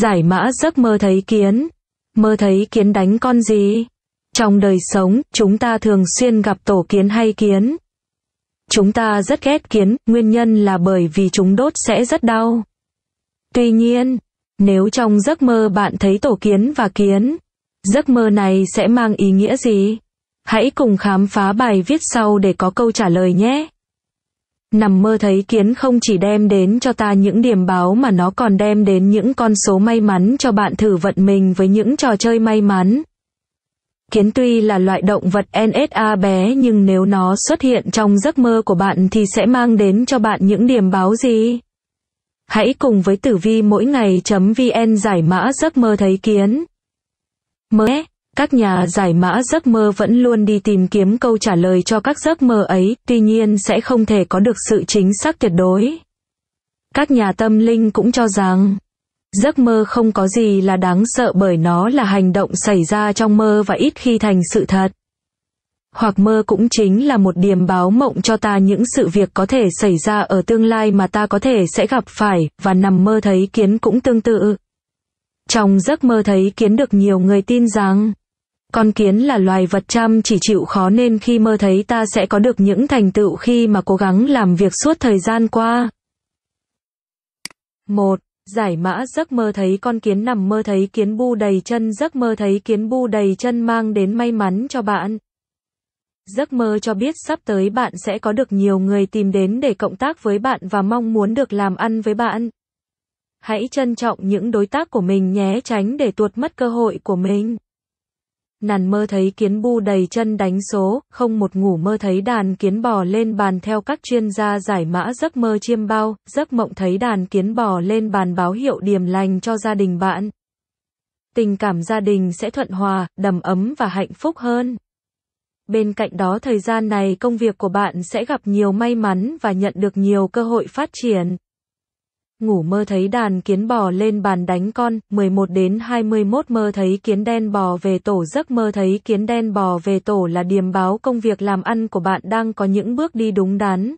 Giải mã giấc mơ thấy kiến. Mơ thấy kiến đánh con gì? Trong đời sống, chúng ta thường xuyên gặp tổ kiến hay kiến. Chúng ta rất ghét kiến, nguyên nhân là bởi vì chúng đốt sẽ rất đau. Tuy nhiên, nếu trong giấc mơ bạn thấy tổ kiến và kiến, giấc mơ này sẽ mang ý nghĩa gì? Hãy cùng khám phá bài viết sau để có câu trả lời nhé. Nằm mơ thấy kiến không chỉ đem đến cho ta những điểm báo mà nó còn đem đến những con số may mắn cho bạn thử vận mình với những trò chơi may mắn. Kiến tuy là loại động vật NSA bé nhưng nếu nó xuất hiện trong giấc mơ của bạn thì sẽ mang đến cho bạn những điểm báo gì? Hãy cùng với tử vi mỗi ngày.vn giải mã giấc mơ thấy kiến. Mới các nhà giải mã giấc mơ vẫn luôn đi tìm kiếm câu trả lời cho các giấc mơ ấy, tuy nhiên sẽ không thể có được sự chính xác tuyệt đối. Các nhà tâm linh cũng cho rằng, giấc mơ không có gì là đáng sợ bởi nó là hành động xảy ra trong mơ và ít khi thành sự thật. Hoặc mơ cũng chính là một điểm báo mộng cho ta những sự việc có thể xảy ra ở tương lai mà ta có thể sẽ gặp phải, và nằm mơ thấy kiến cũng tương tự. Trong giấc mơ thấy kiến được nhiều người tin rằng, con kiến là loài vật chăm chỉ chịu khó nên khi mơ thấy ta sẽ có được những thành tựu khi mà cố gắng làm việc suốt thời gian qua. 1. Giải mã giấc mơ thấy con kiến nằm mơ thấy kiến bu đầy chân Giấc mơ thấy kiến bu đầy chân mang đến may mắn cho bạn. Giấc mơ cho biết sắp tới bạn sẽ có được nhiều người tìm đến để cộng tác với bạn và mong muốn được làm ăn với bạn. Hãy trân trọng những đối tác của mình nhé tránh để tuột mất cơ hội của mình nàn mơ thấy kiến bu đầy chân đánh số, không một ngủ mơ thấy đàn kiến bò lên bàn theo các chuyên gia giải mã giấc mơ chiêm bao, giấc mộng thấy đàn kiến bò lên bàn báo hiệu điềm lành cho gia đình bạn. Tình cảm gia đình sẽ thuận hòa, đầm ấm và hạnh phúc hơn. Bên cạnh đó thời gian này công việc của bạn sẽ gặp nhiều may mắn và nhận được nhiều cơ hội phát triển ngủ mơ thấy đàn kiến bò lên bàn đánh con, 11 đến 21 mơ thấy kiến đen bò về tổ giấc mơ thấy kiến đen bò về tổ là điềm báo công việc làm ăn của bạn đang có những bước đi đúng đắn.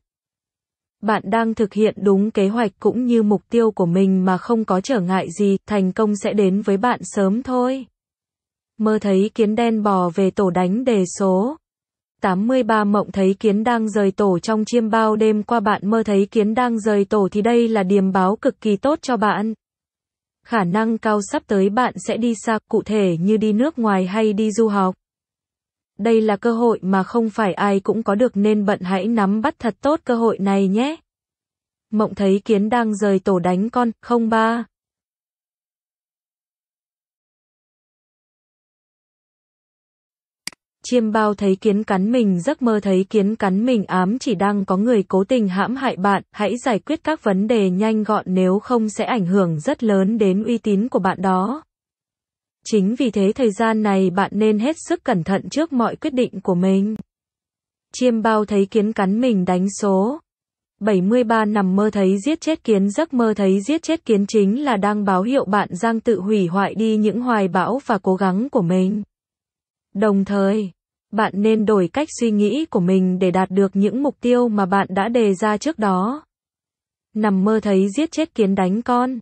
Bạn đang thực hiện đúng kế hoạch cũng như mục tiêu của mình mà không có trở ngại gì, thành công sẽ đến với bạn sớm thôi. Mơ thấy kiến đen bò về tổ đánh đề số 83 mộng thấy kiến đang rời tổ trong chiêm bao đêm qua bạn mơ thấy kiến đang rời tổ thì đây là điềm báo cực kỳ tốt cho bạn. Khả năng cao sắp tới bạn sẽ đi xa, cụ thể như đi nước ngoài hay đi du học. Đây là cơ hội mà không phải ai cũng có được nên bận hãy nắm bắt thật tốt cơ hội này nhé. Mộng thấy kiến đang rời tổ đánh con, không ba. chiêm bao thấy kiến cắn mình giấc mơ thấy kiến cắn mình ám chỉ đang có người cố tình hãm hại bạn, hãy giải quyết các vấn đề nhanh gọn nếu không sẽ ảnh hưởng rất lớn đến uy tín của bạn đó. Chính vì thế thời gian này bạn nên hết sức cẩn thận trước mọi quyết định của mình. Chiêm bao thấy kiến cắn mình đánh số. 73 nằm mơ thấy giết chết kiến giấc mơ thấy giết chết kiến chính là đang báo hiệu bạn đang tự hủy hoại đi những hoài bão và cố gắng của mình. Đồng thời, bạn nên đổi cách suy nghĩ của mình để đạt được những mục tiêu mà bạn đã đề ra trước đó. Nằm mơ thấy giết chết kiến đánh con.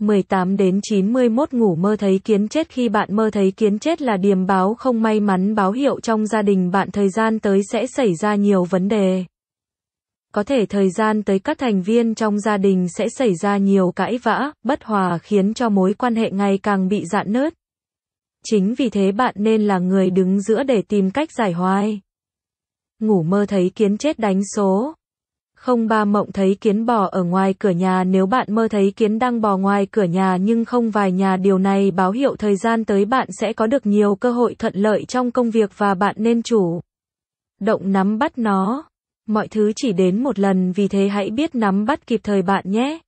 18 đến 91 ngủ mơ thấy kiến chết khi bạn mơ thấy kiến chết là điềm báo không may mắn báo hiệu trong gia đình bạn thời gian tới sẽ xảy ra nhiều vấn đề. Có thể thời gian tới các thành viên trong gia đình sẽ xảy ra nhiều cãi vã, bất hòa khiến cho mối quan hệ ngày càng bị dạn nứt. Chính vì thế bạn nên là người đứng giữa để tìm cách giải hoài. Ngủ mơ thấy kiến chết đánh số. Không ba mộng thấy kiến bò ở ngoài cửa nhà nếu bạn mơ thấy kiến đang bò ngoài cửa nhà nhưng không vài nhà điều này báo hiệu thời gian tới bạn sẽ có được nhiều cơ hội thuận lợi trong công việc và bạn nên chủ. Động nắm bắt nó. Mọi thứ chỉ đến một lần vì thế hãy biết nắm bắt kịp thời bạn nhé.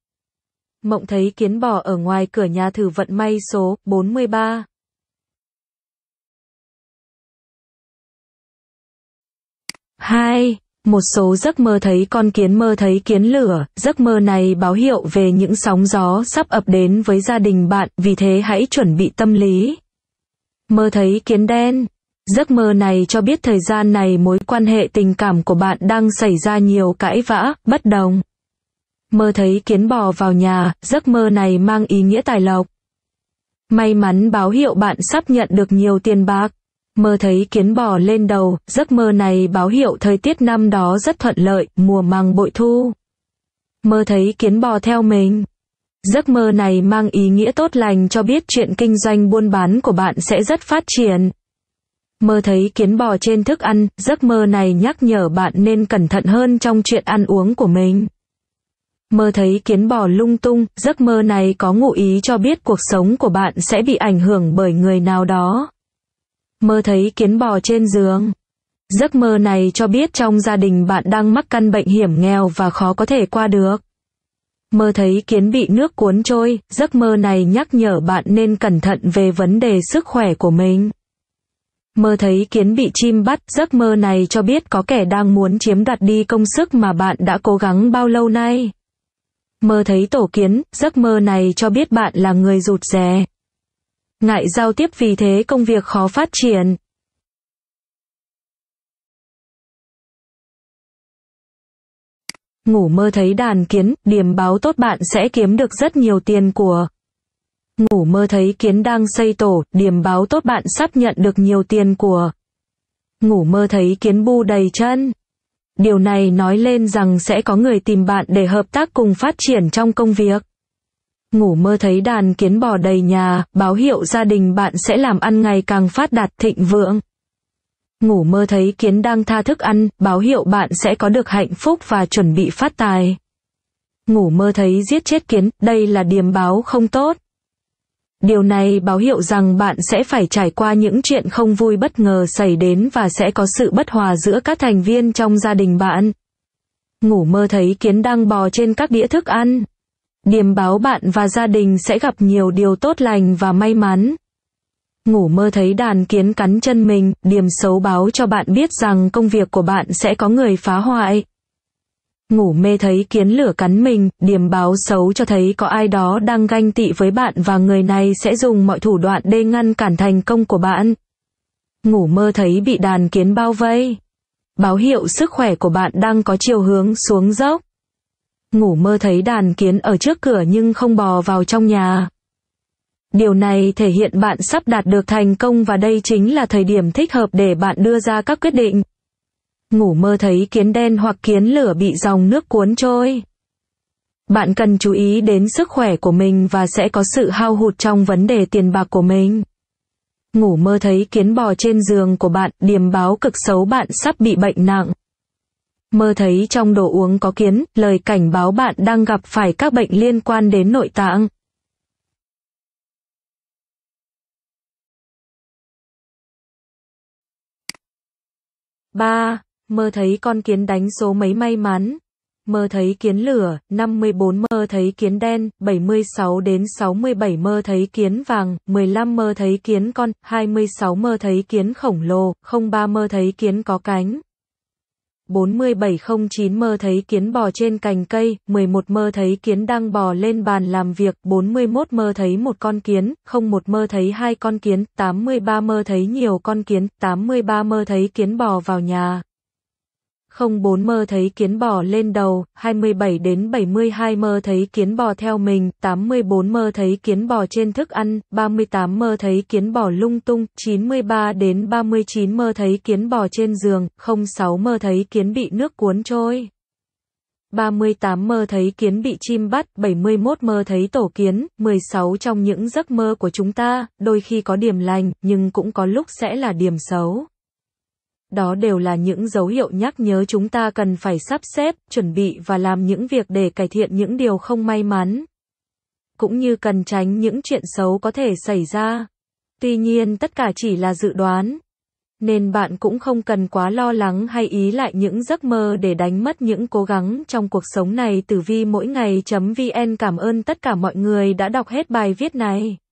Mộng thấy kiến bò ở ngoài cửa nhà thử vận may số 43. 2. Một số giấc mơ thấy con kiến mơ thấy kiến lửa, giấc mơ này báo hiệu về những sóng gió sắp ập đến với gia đình bạn, vì thế hãy chuẩn bị tâm lý. Mơ thấy kiến đen. Giấc mơ này cho biết thời gian này mối quan hệ tình cảm của bạn đang xảy ra nhiều cãi vã, bất đồng. Mơ thấy kiến bò vào nhà, giấc mơ này mang ý nghĩa tài lộc. May mắn báo hiệu bạn sắp nhận được nhiều tiền bạc mơ thấy kiến bò lên đầu, giấc mơ này báo hiệu thời tiết năm đó rất thuận lợi, mùa màng bội thu. Mơ thấy kiến bò theo mình. Giấc mơ này mang ý nghĩa tốt lành cho biết chuyện kinh doanh buôn bán của bạn sẽ rất phát triển. Mơ thấy kiến bò trên thức ăn, giấc mơ này nhắc nhở bạn nên cẩn thận hơn trong chuyện ăn uống của mình. Mơ thấy kiến bò lung tung, giấc mơ này có ngụ ý cho biết cuộc sống của bạn sẽ bị ảnh hưởng bởi người nào đó mơ thấy kiến bò trên giường. Giấc mơ này cho biết trong gia đình bạn đang mắc căn bệnh hiểm nghèo và khó có thể qua được. Mơ thấy kiến bị nước cuốn trôi, giấc mơ này nhắc nhở bạn nên cẩn thận về vấn đề sức khỏe của mình. Mơ thấy kiến bị chim bắt, giấc mơ này cho biết có kẻ đang muốn chiếm đoạt đi công sức mà bạn đã cố gắng bao lâu nay. Mơ thấy tổ kiến, giấc mơ này cho biết bạn là người rụt rè, ngại giao tiếp vì thế công việc khó phát triển. Ngủ mơ thấy đàn kiến, điểm báo tốt bạn sẽ kiếm được rất nhiều tiền của. Ngủ mơ thấy kiến đang xây tổ, điểm báo tốt bạn sắp nhận được nhiều tiền của. Ngủ mơ thấy kiến bu đầy chân. Điều này nói lên rằng sẽ có người tìm bạn để hợp tác cùng phát triển trong công việc. Ngủ mơ thấy đàn kiến bò đầy nhà, báo hiệu gia đình bạn sẽ làm ăn ngày càng phát đạt thịnh vượng. Ngủ mơ thấy kiến đang tha thức ăn, báo hiệu bạn sẽ có được hạnh phúc và chuẩn bị phát tài. Ngủ mơ thấy giết chết kiến, đây là điềm báo không tốt. Điều này báo hiệu rằng bạn sẽ phải trải qua những chuyện không vui bất ngờ xảy đến và sẽ có sự bất hòa giữa các thành viên trong gia đình bạn. Ngủ mơ thấy kiến đang bò trên các đĩa thức ăn điềm báo bạn và gia đình sẽ gặp nhiều điều tốt lành và may mắn. Ngủ mơ thấy đàn kiến cắn chân mình, điềm xấu báo cho bạn biết rằng công việc của bạn sẽ có người phá hoại. Ngủ mê thấy kiến lửa cắn mình, điềm báo xấu cho thấy có ai đó đang ganh tị với bạn và người này sẽ dùng mọi thủ đoạn để ngăn cản thành công của bạn. Ngủ mơ thấy bị đàn kiến bao vây. Báo hiệu sức khỏe của bạn đang có chiều hướng xuống dốc ngủ mơ thấy đàn kiến ở trước cửa nhưng không bò vào trong nhà. Điều này thể hiện bạn sắp đạt được thành công và đây chính là thời điểm thích hợp để bạn đưa ra các quyết định. Ngủ mơ thấy kiến đen hoặc kiến lửa bị dòng nước cuốn trôi. Bạn cần chú ý đến sức khỏe của mình và sẽ có sự hao hụt trong vấn đề tiền bạc của mình. Ngủ mơ thấy kiến bò trên giường của bạn, điềm báo cực xấu bạn sắp bị bệnh nặng. Mơ thấy trong đồ uống có kiến, lời cảnh báo bạn đang gặp phải các bệnh liên quan đến nội tạng. ba Mơ thấy con kiến đánh số mấy may mắn. Mơ thấy kiến lửa, 54 mơ thấy kiến đen, 76 đến 67 mơ thấy kiến vàng, 15 mơ thấy kiến con, 26 mơ thấy kiến khổng lồ, 03 mơ thấy kiến có cánh. 4709 mơ thấy kiến bò trên cành cây, 11 mơ thấy kiến đang bò lên bàn làm việc, 41 mơ thấy một con kiến, 01 mơ thấy hai con kiến, 83 mơ thấy nhiều con kiến, 83 mơ thấy kiến bò vào nhà. Không bốn mơ thấy kiến bò lên đầu, 27 đến 72 mơ thấy kiến bò theo mình, 84 mơ thấy kiến bò trên thức ăn, 38 mơ thấy kiến bò lung tung, 93 đến 39 mơ thấy kiến bò trên giường, 06 mơ thấy kiến bị nước cuốn trôi. 38 mơ thấy kiến bị chim bắt, 71 mơ thấy tổ kiến, 16 trong những giấc mơ của chúng ta, đôi khi có điểm lành, nhưng cũng có lúc sẽ là điểm xấu. Đó đều là những dấu hiệu nhắc nhớ chúng ta cần phải sắp xếp, chuẩn bị và làm những việc để cải thiện những điều không may mắn. Cũng như cần tránh những chuyện xấu có thể xảy ra. Tuy nhiên tất cả chỉ là dự đoán. Nên bạn cũng không cần quá lo lắng hay ý lại những giấc mơ để đánh mất những cố gắng trong cuộc sống này. Tử vi mỗi ngày.vn Cảm ơn tất cả mọi người đã đọc hết bài viết này.